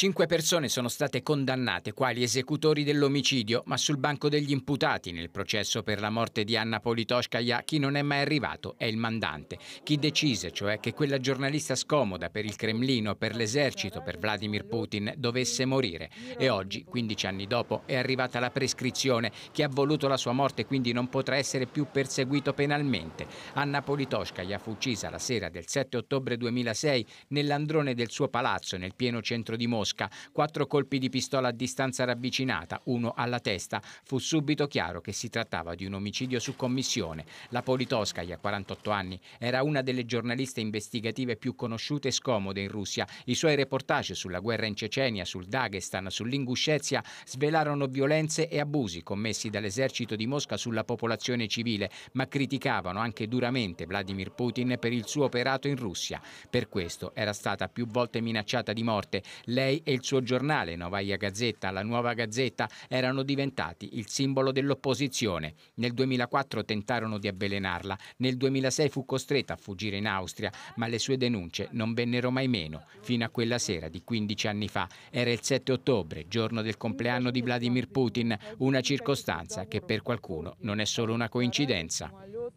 Cinque persone sono state condannate quali esecutori dell'omicidio, ma sul banco degli imputati nel processo per la morte di Anna Politoscaia chi non è mai arrivato è il mandante. Chi decise, cioè, che quella giornalista scomoda per il Cremlino, per l'esercito, per Vladimir Putin dovesse morire. E oggi, 15 anni dopo, è arrivata la prescrizione. Chi ha voluto la sua morte quindi non potrà essere più perseguito penalmente. Anna Politoscaia fu uccisa la sera del 7 ottobre 2006 nell'androne del suo palazzo nel pieno centro di Mosca Mosca, quattro colpi di pistola a distanza ravvicinata, uno alla testa. Fu subito chiaro che si trattava di un omicidio su commissione. La a 48 anni, era una delle giornaliste investigative più conosciute e scomode in Russia. I suoi reportage sulla guerra in Cecenia, sul Dagestan, sull'Inguscezia svelarono violenze e abusi commessi dall'esercito di Mosca sulla popolazione civile, ma criticavano anche duramente Vladimir Putin per il suo operato in Russia. Per questo era stata più volte minacciata di morte. Lei e il suo giornale, Novaia Gazzetta, la Nuova Gazzetta, erano diventati il simbolo dell'opposizione. Nel 2004 tentarono di avvelenarla, nel 2006 fu costretta a fuggire in Austria, ma le sue denunce non vennero mai meno, fino a quella sera di 15 anni fa. Era il 7 ottobre, giorno del compleanno di Vladimir Putin, una circostanza che per qualcuno non è solo una coincidenza.